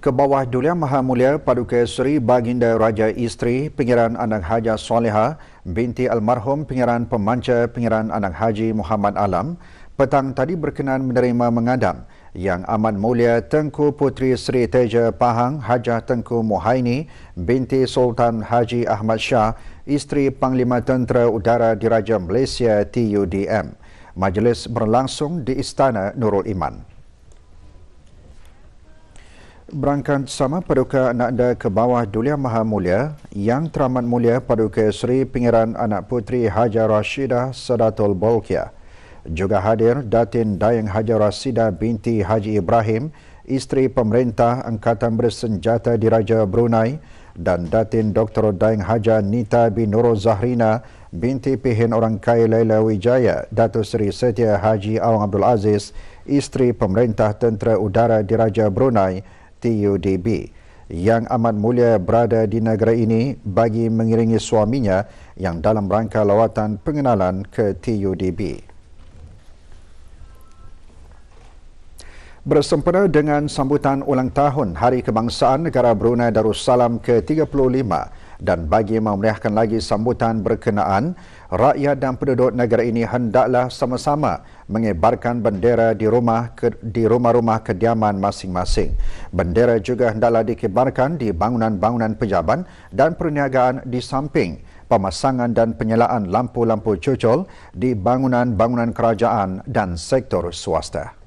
ke bawah Dulia Maha Mulia Paduka Seri Baginda Raja Isteri Pengiran Anang Haja Soleha binti Almarhum Pengiran Pemanca Pengiran Anang Haji Muhammad Alam petang tadi berkenan menerima mengadam Yang Amat Mulia Tengku Puteri Seri Teja Pahang Haja Tengku Muhaini binti Sultan Haji Ahmad Shah Isteri Panglima Tentera Udara Diraja Malaysia TUDM. Majlis berlangsung di Istana Nurul Iman. Berangkat sama paduka anak anda ke bawah Dulia Maha Mulia yang teramat mulia paduka Sri Pengiran Anak Puteri Haja Rashidah Sadatul Bolkiah. Juga hadir Datin Dayang Haja Rashidah binti Haji Ibrahim, isteri pemerintah Angkatan Bersenjata Diraja Brunei dan Datin Dr. Dayang Haja Nita bin Nurul Zahrina binti Pihin Orang Kaya Laila Wijaya, Datuk Seri Setia Haji Awang Abdul Aziz, isteri pemerintah Tentera Udara Diraja Brunei TUDB yang amat mulia berada di negara ini bagi mengiringi suaminya yang dalam rangka lawatan pengenalan ke TUDB. Bersempena dengan sambutan ulang tahun Hari Kebangsaan Negara Brunei Darussalam ke-35, dan bagi memeriahkan lagi sambutan berkenaan, rakyat dan penduduk negara ini hendaklah sama-sama mengibarkan bendera di rumah ke, di rumah-rumah kediaman masing-masing. Bendera juga hendaklah dikibarkan di bangunan-bangunan pejabat dan perniagaan di samping pemasangan dan penyalaan lampu-lampu cucul di bangunan-bangunan kerajaan dan sektor swasta.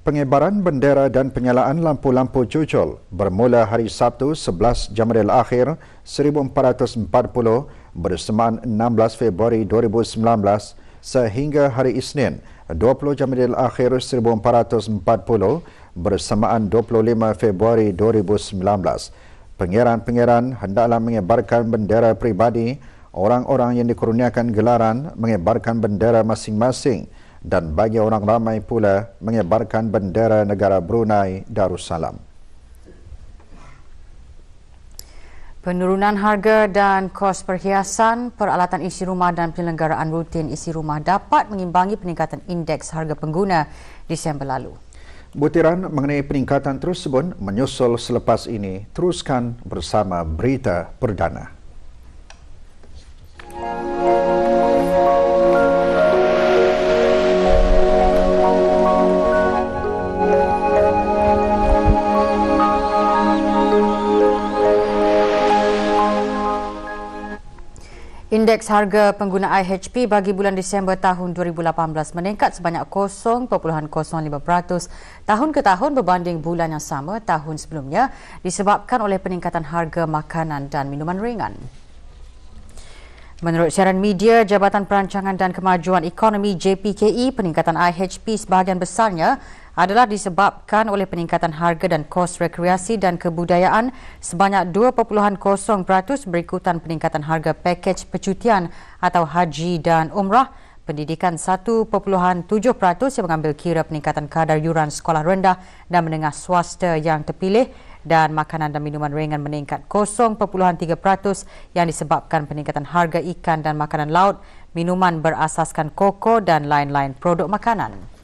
Pengibaran bendera dan penyalaan lampu-lampu cucul bermula hari Sabtu 11 Jamril Akhir 1440 bersamaan 16 Februari 2019 sehingga hari Isnin 20 Jamril Akhir 1440 bersamaan 25 Februari 2019. Pengiran-pengiran hendaklah mengibarkan bendera peribadi orang-orang yang dikurniakan gelaran mengibarkan bendera masing-masing dan bagi orang ramai pula mengibarkan bendera negara Brunei Darussalam. Penurunan harga dan kos perhiasan, peralatan isi rumah dan penyelenggaraan rutin isi rumah dapat mengimbangi peningkatan indeks harga pengguna Disember lalu. Butiran mengenai peningkatan tersebut menyusul selepas ini teruskan bersama berita perdana. Indeks harga pengguna IHP bagi bulan Disember tahun 2018 meningkat sebanyak 0.05% tahun ke tahun berbanding bulan yang sama tahun sebelumnya disebabkan oleh peningkatan harga makanan dan minuman ringan. Menurut siaran media, Jabatan Perancangan dan Kemajuan Ekonomi JPKI, e, peningkatan IHP sebahagian besarnya adalah disebabkan oleh peningkatan harga dan kos rekreasi dan kebudayaan sebanyak 2.0% berikutan peningkatan harga pakej percutian atau haji dan umrah pendidikan 1.7% yang mengambil kira peningkatan kadar yuran sekolah rendah dan menengah swasta yang terpilih dan makanan dan minuman ringan meningkat 0.3% yang disebabkan peningkatan harga ikan dan makanan laut, minuman berasaskan koko dan lain-lain produk makanan.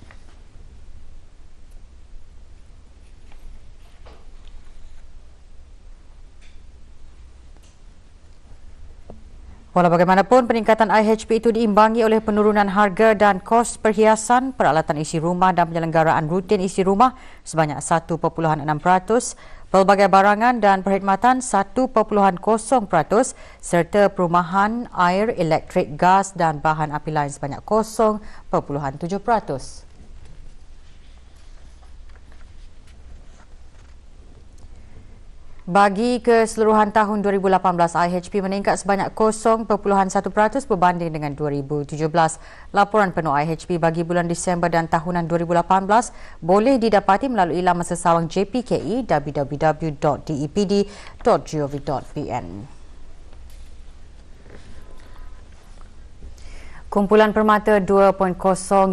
Walau bagaimanapun, peningkatan IHP itu diimbangi oleh penurunan harga dan kos perhiasan, peralatan isi rumah dan penyelenggaraan rutin isi rumah sebanyak 1.6%, pelbagai barangan dan perkhidmatan 1.0% serta perumahan, air, elektrik, gas dan bahan api lain sebanyak 0.7%. Bagi keseluruhan tahun 2018, IHP meningkat sebanyak 0.1% berbanding dengan 2017. Laporan penuh IHP bagi bulan Disember dan tahunan 2018 boleh didapati melalui laman sesawang JPKI www.depd.gov.pn. Kumpulan Permata 2.0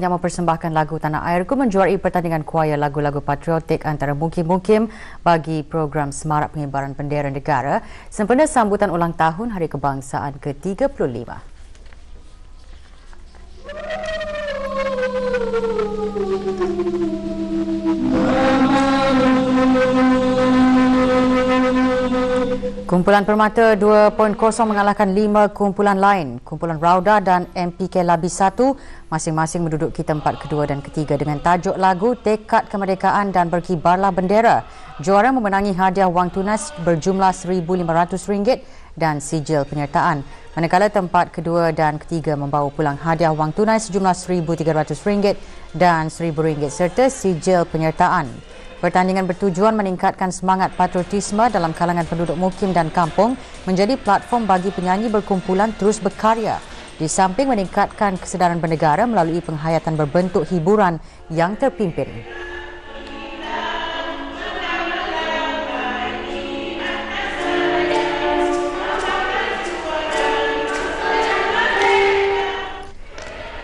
yang mempersembahkan lagu Tanah Airku menjuari pertandingan kuaya lagu-lagu patriotik antara mukim-mukim bagi program Semarak Pengibaran Bendera Negara sempena sambutan ulang tahun Hari Kebangsaan ke-35. Kumpulan Permata 2.0 mengalahkan lima kumpulan lain. Kumpulan Rauda dan MPK Labi 1 masing-masing menduduki tempat kedua dan ketiga dengan tajuk lagu Tekad Kemerdekaan dan Berkibarlah Bendera. Juara memenangi hadiah wang tunas berjumlah RM1,500 dan sijil penyertaan. Manakala tempat kedua dan ketiga membawa pulang hadiah wang tunai sejumlah RM1,300 dan RM1,000 serta sijil penyertaan. Pertandingan bertujuan meningkatkan semangat patriotisme dalam kalangan penduduk mukim dan kampung menjadi platform bagi penyanyi berkumpulan terus berkarya di samping meningkatkan kesedaran bernegara melalui penghayatan berbentuk hiburan yang terpimpin.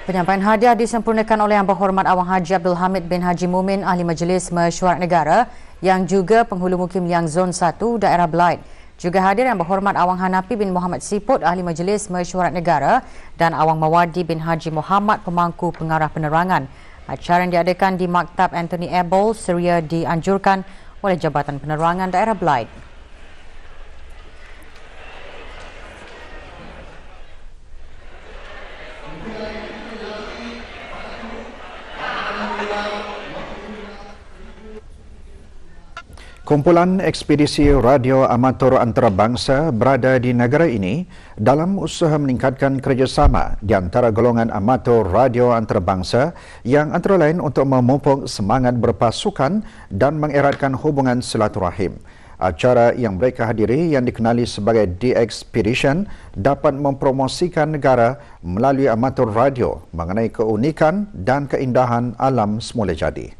Penyampaian hadiah disempurnakan oleh Yang Berhormat Awang Haji Abdul Hamid bin Haji Mumin Ahli Majlis Mesyuarat Negara yang juga penghulu mukim yang Zon 1 daerah Blight. Juga hadir Yang Berhormat Awang Hanapi bin Muhammad Siput Ahli Majlis Mesyuarat Negara dan Awang Mawadi bin Haji Muhammad Pemangku Pengarah Penerangan. Acara yang diadakan di Maktab Anthony Abel Seria dianjurkan oleh Jabatan Penerangan Daerah Blight. Kumpulan ekspedisi radio amatur antarabangsa berada di negara ini dalam usaha meningkatkan kerjasama di antara golongan amatur radio antarabangsa yang antara lain untuk memupuk semangat berpasukan dan mengeratkan hubungan silaturahim. Acara yang mereka hadiri yang dikenali sebagai The Expedition dapat mempromosikan negara melalui amatur radio mengenai keunikan dan keindahan alam semula jadi.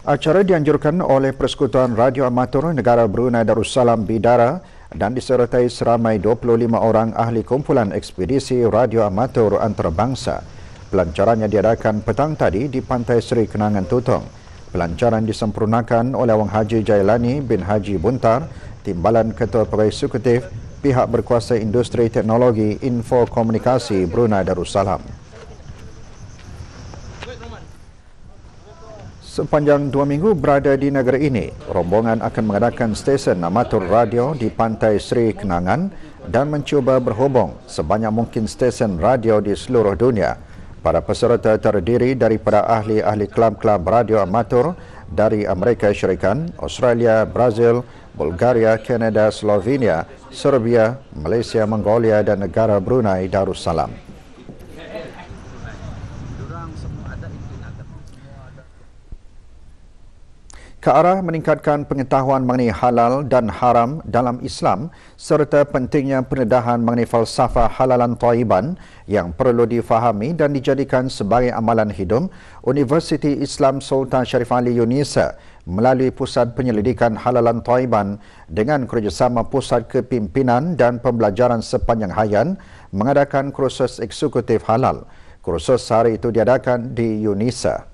Acara dianjurkan oleh Persekutuan Radio Amatur Negara Brunei Darussalam Bidara dan disertai seramai 25 orang ahli kumpulan ekspedisi radio amatur antarabangsa. Pelancarannya diadakan petang tadi di Pantai Seri Kenangan Tutong. Pelancaran disempurnakan oleh Wang Haji Jailani bin Haji Buntar, Timbalan Ketua Pegawai Eksekutif, pihak berkuasa industri teknologi info komunikasi Brunei Darussalam. Sepanjang dua minggu berada di negara ini, rombongan akan mengadakan stesen amatur radio di Pantai Sri Kenangan dan mencuba berhubung sebanyak mungkin stesen radio di seluruh dunia. Para peserta terdiri daripada ahli-ahli kelab-kelab radio amatur dari Amerika Syarikat, Australia, Brazil, Bulgaria, Kanada, Slovenia, Serbia, Malaysia, Mongolia dan negara Brunei Darussalam. ke arah meningkatkan pengetahuan mengenai halal dan haram dalam Islam serta pentingnya pendedahan mengenai falsafah halalan taiban yang perlu difahami dan dijadikan sebagai amalan hidup, Universiti Islam Sultan Syarif Ali Yunisa melalui Pusat Penyelidikan Halalan Taiban dengan kerjasama Pusat Kepimpinan dan Pembelajaran Sepanjang Hayat mengadakan kursus eksekutif halal. Kursus hari itu diadakan di Yunisa.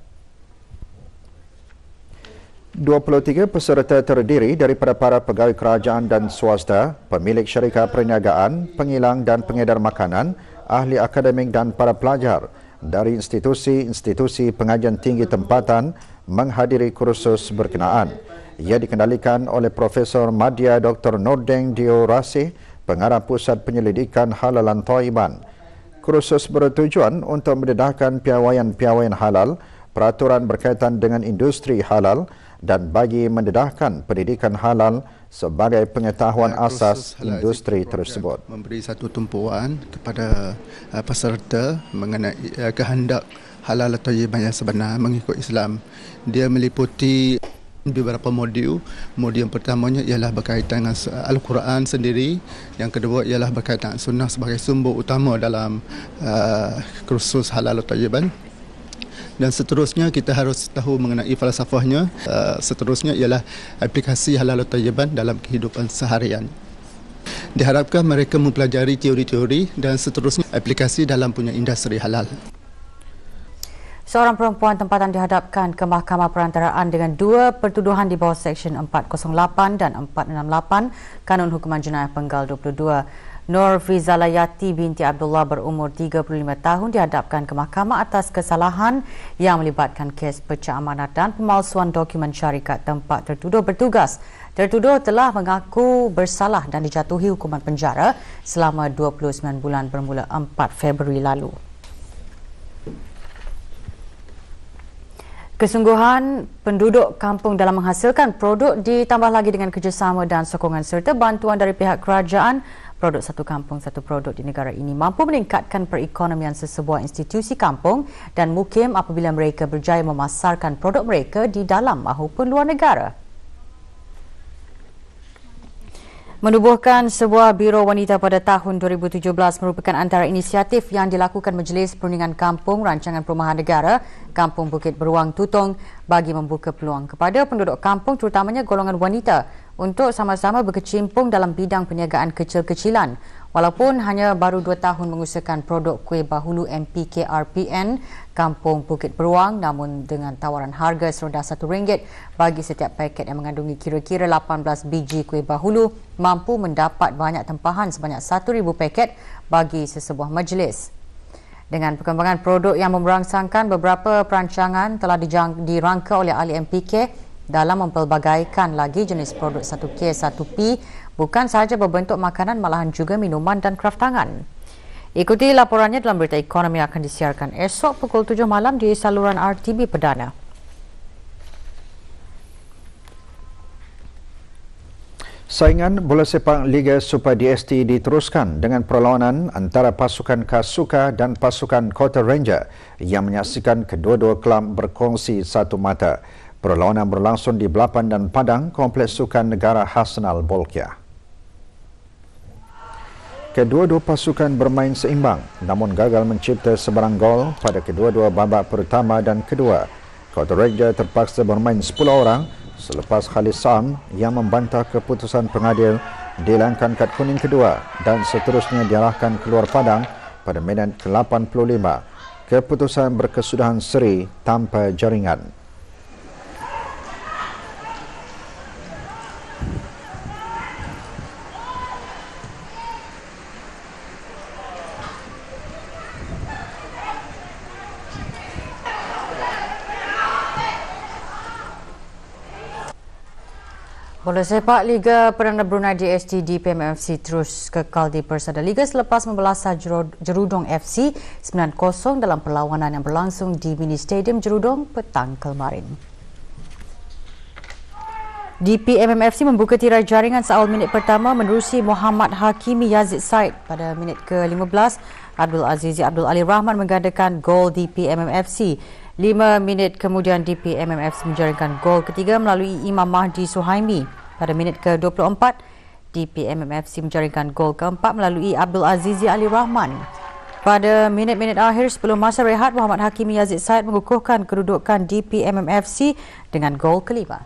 23 peserta terdiri daripada para pegawai kerajaan dan swasta, pemilik syarikat perniagaan, pengilang dan pengedar makanan, ahli akademik dan para pelajar dari institusi-institusi pengajian tinggi tempatan menghadiri kursus berkenaan. Ia dikendalikan oleh Profesor Madya Dr. Nordeng Dio Rasih, pengarah Pusat Penyelidikan Halalan Toiban. Kursus bertujuan untuk mendedahkan piawaian-piawaian halal, peraturan berkaitan dengan industri halal, dan bagi mendedahkan pendidikan halal sebagai pengetahuan uh, asas industri tersebut. Memberi satu tumpuan kepada uh, peserta mengenai uh, kehendak halal atau tayyiban yang sebenar mengikut Islam. Dia meliputi beberapa modul. Modul yang pertamanya ialah berkaitan dengan Al-Quran sendiri. Yang kedua ialah berkaitan sunnah sebagai sumber utama dalam uh, kursus halal atau tayyiban dan seterusnya kita harus tahu mengenai falsafahnya uh, seterusnya ialah aplikasi halal tayyiban dalam kehidupan seharian diharapkan mereka mempelajari teori-teori dan seterusnya aplikasi dalam punya industri halal Seorang perempuan tempatan dihadapkan ke Mahkamah Perantaraan dengan dua pertuduhan di bawah Seksyen 408 dan 468 Kanun Hukuman Jenayah Penggal Nur Fizalayati binti Abdullah berumur 35 tahun dihadapkan ke mahkamah atas kesalahan yang melibatkan kes pecah amanah dan pemalsuan dokumen syarikat tempat tertuduh bertugas. Tertuduh telah mengaku bersalah dan dijatuhi hukuman penjara selama 29 bulan bermula 4 Februari lalu. Kesungguhan penduduk kampung dalam menghasilkan produk ditambah lagi dengan kerjasama dan sokongan serta bantuan dari pihak kerajaan produk satu kampung satu produk di negara ini mampu meningkatkan perekonomian sesebuah institusi kampung dan mukim apabila mereka berjaya memasarkan produk mereka di dalam maupun luar negara. Menubuhkan sebuah biro wanita pada tahun 2017 merupakan antara inisiatif yang dilakukan Majlis Perundingan Kampung Rancangan Perumahan Negara Kampung Bukit Beruang Tutong bagi membuka peluang kepada penduduk kampung terutamanya golongan wanita untuk sama-sama berkecimpung dalam bidang perniagaan kecil-kecilan. Walaupun hanya baru dua tahun mengusahakan produk kuih bahulu MPKRPN Kampung Bukit Beruang namun dengan tawaran harga serendah RM1 bagi setiap paket yang mengandungi kira-kira 18 biji kuih bahulu mampu mendapat banyak tempahan sebanyak 1,000 paket bagi sesebuah majlis. Dengan perkembangan produk yang memerangsangkan beberapa perancangan telah dirangka oleh ahli MPK dalam mempelbagaikan lagi jenis produk 1K 1P bukan sahaja berbentuk makanan malahan juga minuman dan kraft tangan. Ikuti laporannya dalam berita ekonomi akan disiarkan esok pukul 7 malam di saluran RTB Perdana. Saingan bola sepak Liga Super DST diteruskan dengan perlawanan antara pasukan Kasuka dan pasukan Kota Ranger yang menyaksikan kedua-dua kelam berkongsi satu mata. Perlawanan berlangsung di Belapan dan Padang, Kompleks Sukan Negara Hasnal Bolkiah. Kedua-dua pasukan bermain seimbang namun gagal mencipta sebarang gol pada kedua-dua babak pertama dan kedua. Kota Raja terpaksa bermain 10 orang selepas Khalid Sam yang membantah keputusan pengadil dihilangkan kad kuning kedua dan seterusnya diarahkan keluar padang pada minit ke-85. Keputusan berkesudahan seri tanpa jaringan. Bola sepak Liga Perdana Brunei di PMFC terus kekal di Persada Liga selepas membelasah Jerudong FC 9-0 dalam perlawanan yang berlangsung di Mini Stadium Jerudong petang kemarin. DP MMFC membuka tirai jaringan seawal minit pertama menerusi Muhammad Hakimi Yazid Said. Pada minit ke-15, Abdul Azizi Abdul Ali Rahman menggandakan gol DP MMFC. Lima minit kemudian DPMMF menjaringkan gol ketiga melalui Imam Mahdi Suhaimi. Pada minit ke-24, DPMMF menjaringkan gol keempat melalui Abdul Azizi Ali Rahman. Pada minit-minit akhir sebelum masa rehat, Muhammad Hakimi Yazid Said mengukuhkan kedudukan DPMMFC dengan gol kelima.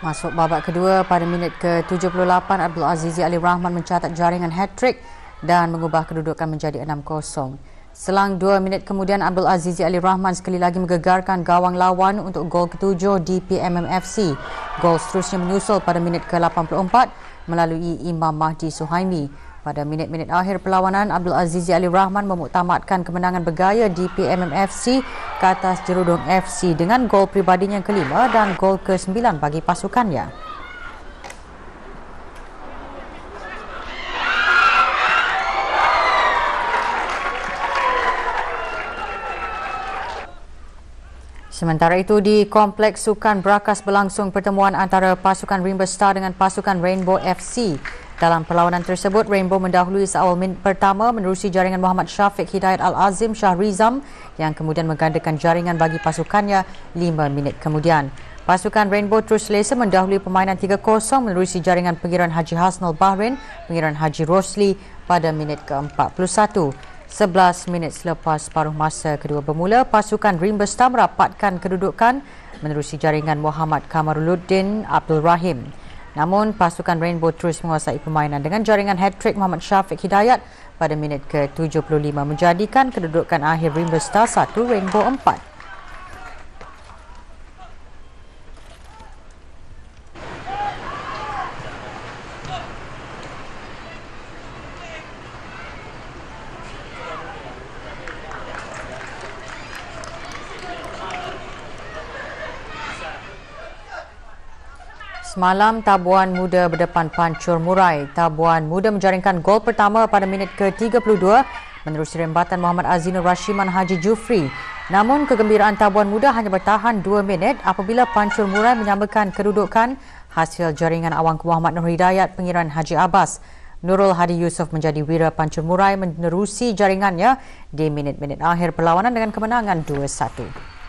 Masuk babak kedua pada minit ke-78 Abdul Azizi Ali Rahman mencatat jaringan hat-trick dan mengubah kedudukan menjadi 6-0. Selang dua minit kemudian Abdul Azizi Ali Rahman sekali lagi menggegarkan gawang lawan untuk gol ketujuh di PMMFC. Gol seterusnya menyusul pada minit ke-84 melalui Imam Mahdi Suhaimi. Pada minit-minit akhir perlawanan, Abdul Aziz Ali Rahman memutamatkan kemenangan bergaya di PMM ke atas Jerudong FC dengan gol pribadinya yang kelima dan gol ke-9 bagi pasukannya. Sementara itu di Kompleks Sukan Brakas berlangsung pertemuan antara pasukan Rimba Star dengan pasukan Rainbow FC. Dalam perlawanan tersebut, Rainbow mendahului seawal min pertama menerusi jaringan Muhammad Syafiq Hidayat Al-Azim Shah Rizam yang kemudian menggandakan jaringan bagi pasukannya 5 minit kemudian. Pasukan Rainbow terus selesa mendahului permainan 3-0 menerusi jaringan pengiran Haji Hasnul Bahrain, pengiran Haji Rosli pada minit ke-41. 11 minit selepas paruh masa kedua bermula, pasukan Rainbow Star kedudukan menerusi jaringan Muhammad Kamaruluddin Abdul Rahim. Namun pasukan Rainbow terus menguasai permainan dengan jaringan hat-trick Muhammad Syafiq Hidayat pada minit ke-75 menjadikan kedudukan akhir Rainbow Star 1 Rainbow 4. Malam Tabuan Muda berdepan Pancur Murai. Tabuan Muda menjaringkan gol pertama pada minit ke-32 menerusi rembatan Muhammad Azinul Rashiman Haji Jufri. Namun kegembiraan Tabuan Muda hanya bertahan 2 minit apabila Pancur Murai menyamakan kedudukan hasil jaringan awang Muhammad Nur Hidayat pengiran Haji Abbas. Nurul Hadi Yusof menjadi wira Pancur Murai menerusi jaringannya di minit-minit akhir perlawanan dengan kemenangan 2-1.